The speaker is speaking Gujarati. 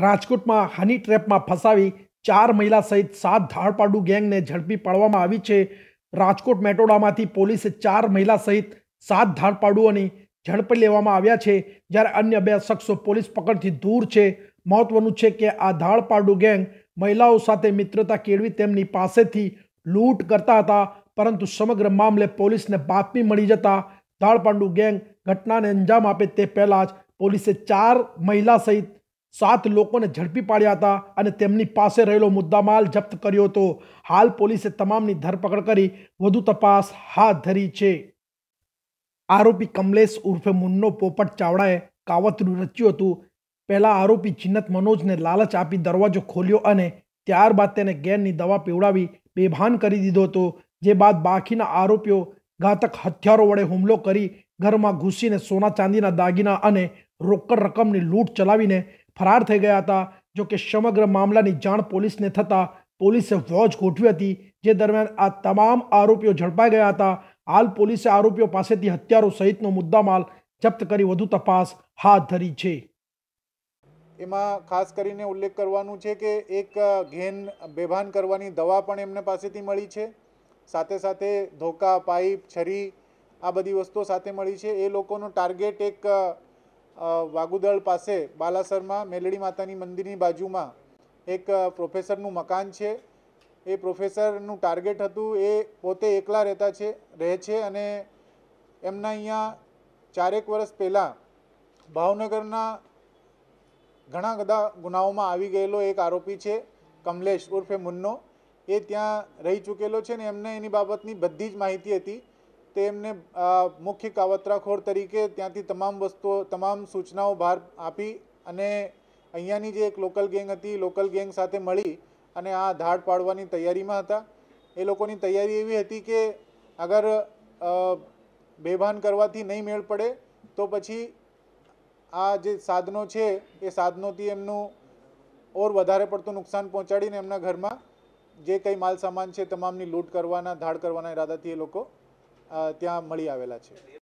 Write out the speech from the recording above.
રાજકોટમાં હની ટ્રેપમાં ફસાવી ચાર મહિલા સહિત સાત ધાડપાડુ ગેંગને ઝડપી પાડવામાં આવી છે રાજકોટ મેટોડામાંથી પોલીસે ચાર મહિલા સહિત સાત ધાડપાડુઓની ઝડપી લેવામાં આવ્યા છે જ્યારે અન્ય બે શખ્સો પોલીસ પકડથી દૂર છે મહત્વનું છે કે આ ધાડપાડુ ગેંગ મહિલાઓ સાથે મિત્રતા કેળવી તેમની પાસેથી લૂંટ કરતા હતા પરંતુ સમગ્ર મામલે પોલીસને બાતમી મળી જતા ધાડપાડુ ગેંગ ઘટનાને અંજામ આપે તે પહેલાં જ પોલીસે ચાર મહિલા સહિત સાત લોકોને ઝડપી પાડ્યા હતા અને તેમની પાસે રહેલો મુદ્દામાલ જપ્ત કર્યો હતો હાલ પોલીસે તમામની ધરપકડ કરી વધુ તપાસ હાથ ધરી છે આરોપી કમલેશ ઉર્ફે મુન્નો પોપટ ચાવડાએ કાવતરું રચ્યું હતું પહેલાં આરોપી ચિન્નત મનોજને લાલચ આપી દરવાજો ખોલ્યો અને ત્યારબાદ તેને ગેરની દવા પીવડાવી બેભાન કરી દીધો હતો જે બાદ બાકીના આરોપીઓ ઘાતક હથિયારો વડે હુમલો કરી ઘરમાં ઘૂસીને સોના ચાંદીના દાગીના અને રોકડ રકમની લૂંટ ચલાવીને ફરાર થઈ ગયા હતા જો કે સમગ્ર મામલાની જાણ પોલીસને થતાં પોલીસે વોચ ગોઠવી હતી જે દરમિયાન આ તમામ આરોપીઓ ઝડપાઈ ગયા હતા હાલ પોલીસે આરોપીઓ પાસેથી હત્યારો સહિતનો મુદ્દામાલ જપ્ત કરી વધુ તપાસ હાથ ધરી છે એમાં ખાસ કરીને ઉલ્લેખ કરવાનું છે કે એક ઘેન બેભાન કરવાની દવા પણ એમને પાસેથી મળી છે સાથે સાથે ધોકા પાઇપ છરી આ બધી વસ્તુઓ સાથે મળી છે એ લોકોનો ટાર્ગેટ એક વાગુદળ પાસે બાલાસરમાં મેલડી માતાની મંદિરની બાજુમાં એક પ્રોફેસરનું મકાન છે એ પ્રોફેસરનું ટાર્ગેટ હતું એ પોતે એકલા રહેતા છે રહે છે અને એમના અહીંયા ચારેક વર્ષ પહેલાં ભાવનગરના ઘણા બધા ગુનાઓમાં આવી ગયેલો એક આરોપી છે કમલેશ ઉર્ફે મુન્નો એ ત્યાં રહી ચૂકેલો છે ને એમને એની બાબતની બધી જ માહિતી હતી તે એમને મુખ્ય કાવતરાખોર તરીકે ત્યાંથી તમામ વસ્તુઓ તમામ સૂચનાઓ બહાર આપી અને અહીંયાની જે એક લોકલ ગેંગ હતી લોકલ ગેંગ સાથે મળી અને આ ધાડ પાડવાની તૈયારીમાં હતા એ લોકોની તૈયારી એવી હતી કે અગર બેભાન કરવાથી નહીં મેળ પડે તો પછી આ જે સાધનો છે એ સાધનોથી એમનું ઓર વધારે પડતું નુકસાન પહોંચાડીને એમના ઘરમાં જે કંઈ માલ સામાન છે તમામની લૂંટ કરવાના ધાડ કરવાના ઈરાદાથી એ લોકો ત્યાં મળી આવેલા છે